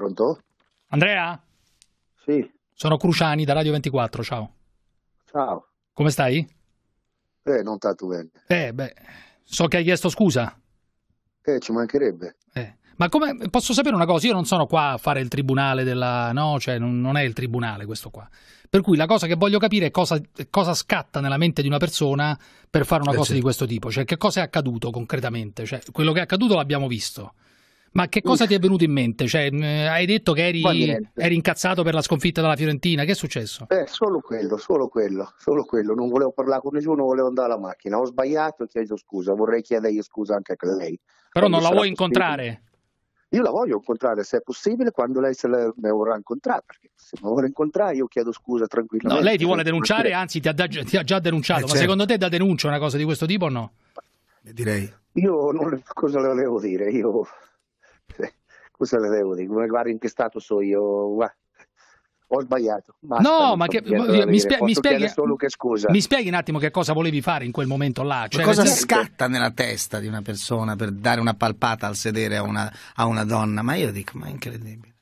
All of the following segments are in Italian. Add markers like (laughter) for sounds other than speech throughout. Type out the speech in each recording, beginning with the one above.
Pronto? Andrea? Sì. Sono Cruciani da Radio 24, ciao. Ciao. Come stai? Eh, non tanto bene. Eh, beh, so che hai chiesto scusa. Eh, ci mancherebbe. Eh. Ma come posso sapere una cosa? Io non sono qua a fare il tribunale della. No, cioè non, non è il tribunale questo qua. Per cui la cosa che voglio capire è cosa, cosa scatta nella mente di una persona per fare una eh cosa sì. di questo tipo. Cioè, che cosa è accaduto concretamente? Cioè, quello che è accaduto l'abbiamo visto. Ma che cosa ti è venuto in mente? Cioè, hai detto che eri, eri, incazzato per la sconfitta della Fiorentina, che è successo? Eh, solo quello, solo quello, solo quello. Non volevo parlare con nessuno, volevo andare alla macchina. Ho sbagliato e chiedo scusa, vorrei chiedergli scusa anche a lei. Però quando non la vuoi incontrare? Io la voglio incontrare se è possibile quando lei se la, me vorrà incontrare, perché se mi vorrà incontrare io chiedo scusa tranquillamente. No, lei ti vuole denunciare, anzi ti ha, da, ti ha già eh, denunciato, eh, ma certo. secondo te da denuncia una cosa di questo tipo o no? Direi. Io non, cosa le volevo dire? Io Cosa (laughs) le devo dire? Come guarda in che stato so io, guarda ho sbagliato. Basta, no, ma che, mi, spie- mi, spieghi, mi, spieghi, un attimo che cosa volevi fare in quel momento là. Cioè, cosa perché... scatta nella testa di una persona per dare una palpata al sedere a una, a una donna? Ma io dico, ma è incredibile.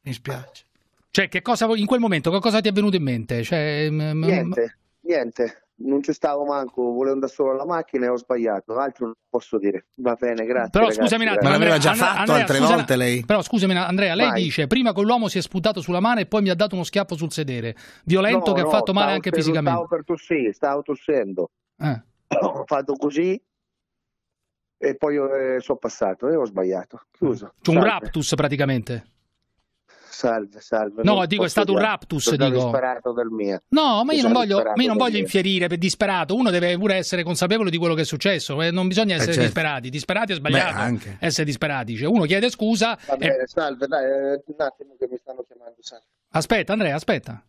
Mi spiace. Cioè, che cosa, in quel momento che cosa ti è venuto in mente? Cioè, mm, mm, niente, m- niente non ci stavo manco, volevo andare solo alla macchina e ho sbagliato, altro non posso dire. Va bene, grazie. Però ragazzi, scusami, ragazzi. ma l'aveva già Andrea, fatto Andrea, altre scusami, volte lei. Però scusami Andrea, lei Vai. dice prima con l'uomo si è sputato sulla mano e poi mi ha dato uno schiaffo sul sedere, violento no, che no, ha fatto male anche stavo, fisicamente. Stavo per tossire, stavo tossendo. Eh. (coughs) Ho fatto così e poi eh, sono passato e ho sbagliato. Chiuso. C'è un raptus praticamente. Salve, salve. No, dico, è stato un raptus. Dico. disparato dal mio. No, ma io non voglio, io non voglio infierire per disperato. Uno deve pure essere consapevole di quello che è successo. Eh, non bisogna eh, essere eh certo. disperati. Disperati è sbagliato. Beh, essere disperati. Cioè, uno chiede scusa. Va bene, e... salve, dai, eh, un attimo che mi stanno chiamando. Salve. Aspetta, Andrea, aspetta.